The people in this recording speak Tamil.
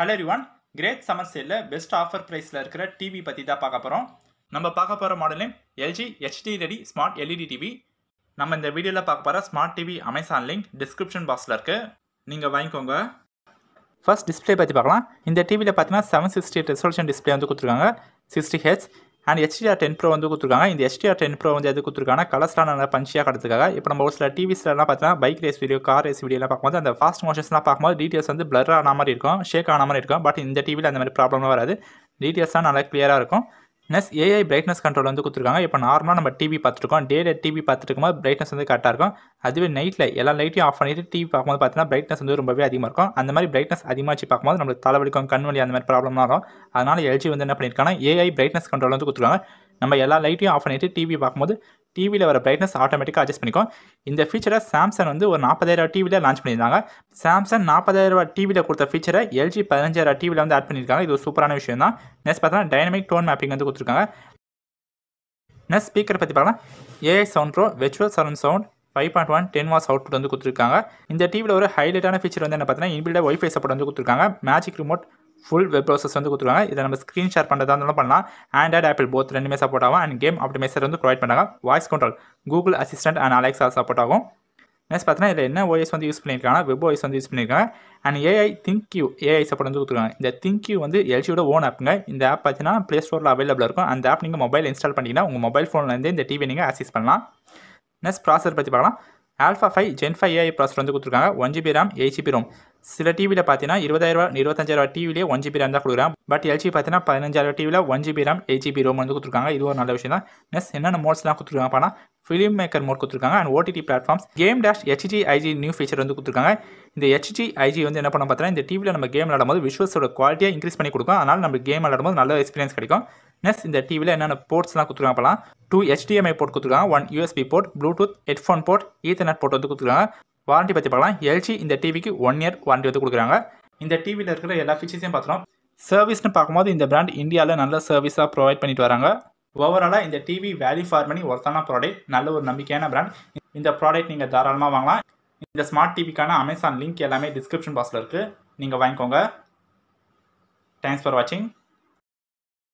ஹலோ ரிவான் கிரேட் சமர் சேலில் பெஸ்ட் ஆஃபர் ப்ரைஸில் இருக்கிற டிவி பற்றி தான் பார்க்க போகிறோம் நம்ம பார்க்க போகிற மாடலையும் LG HD ready smart LED TV நம்ம இந்த வீடியோவில் பார்க்க போகிற smart TV Amazon link description பாக்ஸில் இருக்குது நீங்கள் வாங்கிக்கோங்க ஃபர்ஸ்ட் டிஸ்பிளே பற்றி பார்க்கலாம் இந்த டிவியில் பார்த்தீங்கன்னா செவன் சிக்ஸ்டி ரெசல்யூஷன் டிஸ்பிளே வந்து கொடுத்துருக்காங்க sixty H and HDR ten pro வந்து கொடுத்துருக்காங்க இந்த ஹெச்டிஆர் டென் ப்ரோ வந்து எது கொடுத்துருக்காங்கன்னா கலர்ஸ்லாம் நல்லா பஞ்சியாக கிடத்துக்காக இப்போ நம்ம ஒரு சில டிவிஸ்லாம் பார்த்தீங்கன்னா bike race video car race வீடியோலாம் பார்க்கும்போது அந்த ஃபாஸ்ட் மோஷன்ஸ்லாம் பார்க்கும்போது டீட்டெயில்ஸ் வந்து பிளர் ஆன மாதிரி இருக்கும் ஷேக் ஆன மாதிரி இருக்கும் பட் இந்த டிவியில் அந்த மாதிரி ப்ராப்ளம்லாம் வராது டீட்டெயில்ஸ்லாம் நல்லா கிளியராக இருக்கும் நெஸ் ஏஐ பிரைட்னஸ் கண்ட்ரோல் வந்து கொடுத்துருக்காங்க இப்போ நார்மலாக நம்ம டிவி பார்த்துருக்கோம் டே டிவி பார்த்துட்டு போது பிரைட்னஸ் வந்து கரெக்டாக இருக்கும் அதுவே நைட்டில் எல்லா லைட்டையும் ஆஃப் பண்ணிட்டு டிவி பார்க்கும்போது பார்த்தீங்கன்னா பிரைட்னஸ் வந்து ரொம்பவே அதிகமாக இருக்கும் அந்த மாதிரி பிரைட்னஸ் அதிகமாக வச்சு பார்க்கும்போது நம்மளுக்கு தலைவலிக்கும் கண் வலி அந்த மாதிரி ப்ராப்ளம்லாம் வரும் அதனால் எல்ஜி வந்து என்ன பண்ணியிருக்காங்க ஏஐ பிரைட்னஸ் கண்ட்ரோல் வந்து கொடுத்துருக்காங்க நம்ம எல்லா லைட்டையும் ஆஃப் பண்ணிட்டு டிவி பார்க்கும்போது டிவியில் வர பிரைட்னஸ் ஆட்டோமேட்டிக்காக அட்ஜஸ்ட் பண்ணிக்கும் இந்த ஃபீச்சரை சாம்சங் வந்து ஒரு நாற்பதாயிரம் டிவியில் லான்ச் பண்ணியிருந்தாங்க சாம்சங் நாற்பதாயிரம் டிவியில் கொடுத்த ஃபீச்சரை எல்ஜி பதினஞ்சாயிரம் டிவியில் வந்து ஆட் பண்ணியிருக்காங்க இது ஒரு சூப்பரான விஷயம் தான் நெக்ஸ்ட் பார்த்தீங்கன்னா டைனமிக் டோன் மேப்பிங் வந்து கொடுத்துருக்காங்க நெக்ஸ்ட் ஸ்பீக்கர் பற்றி பார்க்கலாம் AI sound pro virtual surround sound five point one ten watts output வந்து கொடுத்துருக்காங்க இந்த டிவியில் ஒரு ஹைலைட்டான ஃபீச்சர் வந்து என்ன பார்த்தீங்கன்னா இன்பில்டாக ஒய்ஃபை சப்போர்ட் வந்து கொடுத்துருக்காங்க magic remote full web browsers வந்து கொடுத்துருவாங்க இதை நம்ம ஸ்க்ரீன் ஷேர் பண்ணுறதா இருந்தாலும் பண்ணலாம் ஆண்ட்ராய்ட் ஆப்பிள் போத் ரெண்டுமே சப்போர்ட் ஆகும் அண்ட் கேம் ஆப்டிமைசர் வந்து ப்ரொவைட் பண்ணாங்க voice control Google Assistant and Alexa support ஆகும் நெக்ஸ்ட் பார்த்தீங்கன்னா இதில் என்ன ஓஎஸ் வந்து யூஸ் பண்ணியிருக்காங்க வெப் ஓஎஸ் வந்து யூஸ் பண்ணியிருக்காங்க and AI ThinQ AI support வந்து கொடுத்துருக்காங்க இந்த யூ வந்து எல்ஜியோட ஓன் ஆப்புங்க இந்த ஆப் பார்த்தீங்கன்னா ப்ளே ஸ்டோரில் அவைலபிளாக இருக்கும் அந்த ஆப் நீங்கள் மொபைல் இன்ஸ்டால் பண்ணிங்கன்னா உங்கள் மொபைல் ஃபோன்லேருந்து இந்த டிவி நீங்கள் அசிஸ் பண்ணலாம் நெக்ஸ்ட் ப்ராசர் பற்றி பார்க்கலாம் alpha five gen five AI processor வந்து கொடுத்துருக்காங்க one GB RAM eight GB ROM சில டிவியில் பார்த்தீங்கன்னா இருபதாயிரரூவா இருபத்தஞ்சாயிரரூவா டிவிலேயே ஒன் ஜிபி ரேம் தான் கொடுக்குறான் பட் எல்ஜி பார்த்தீங்கன்னா பதினஞ்சாயிரம் டிவியில் one GB RAM eight GB ROM வந்து கொடுத்துருக்காங்க இது ஒரு நல்ல விஷயம் தான் நெக்ஸ்ட் என்னென்ன மோட்ஸ்லாம் கொடுத்துருக்காங்க பார்த்தா ஃபிலிம் மேக்கர் மோட் கொடுத்துருக்காங்க and OTT platforms game dash HG IG new feature வந்து கொடுத்துருக்காங்க இந்த ஹெச்ஜி ஐஜி வந்து என்ன பண்ண பார்த்தீங்கன்னா இந்த டிவியில் நம்ம கேம் விளாடும்போது போது விஷுவல்ஸோட குவாலிட்டியாக இன்க்ரீஸ் பண்ணி கொடுக்கும் அதனால் நம்ம கேம் விளாடும்போது நல்ல எக்ஸ்பீரியன்ஸ் கிடைக்கும் நெக்ஸ்ட் இந்த டிவியில் என்னென்ன போர்ட்ஸ்லாம் கொடுத்துருக்காங்க அப்பலாம் டூ ஹெச்டிஎம்ஐ போர்ட் கொடுத்துருக்காங்க one USB port Bluetooth headphone port Ethernet port வந்து கொடுத்துருக்காங்க வாரண்டி பற்றி பார்க்கலாம் எல்ஜி இந்த டிவிக்கு ஒன் இயர் வாரண்டி வந்து கொடுக்குறாங்க இந்த டிவியில் இருக்கிற எல்லா ஃபீச்சர்ஸையும் பார்த்துரும் சர்வீஸ்னு பார்க்கும்போது இந்த பிராண்ட் இந்தியாவில் நல்ல சர்வீஸாக ப்ரொவைட் பண்ணிட்டு வராங்க ஓவராலாக இந்த டிவி வேல்யூ ஃபார் மணி ஒருத்தான ப்ராடக்ட் நல்ல ஒரு நம்பிக்கையான பிராண்ட் இந்த ப்ராடக்ட் நீங்கள் தாராளமாக வாங்கலாம் இந்த ஸ்மார்ட் டிவிக்கான அமேசான் லிங்க் எல்லாமே டிஸ்கிரிப்ஷன் பாக்ஸில் இருக்குது நீங்கள் வாங்கிக்கோங்க தேங்க்ஸ் ஃபார் வாட்சிங்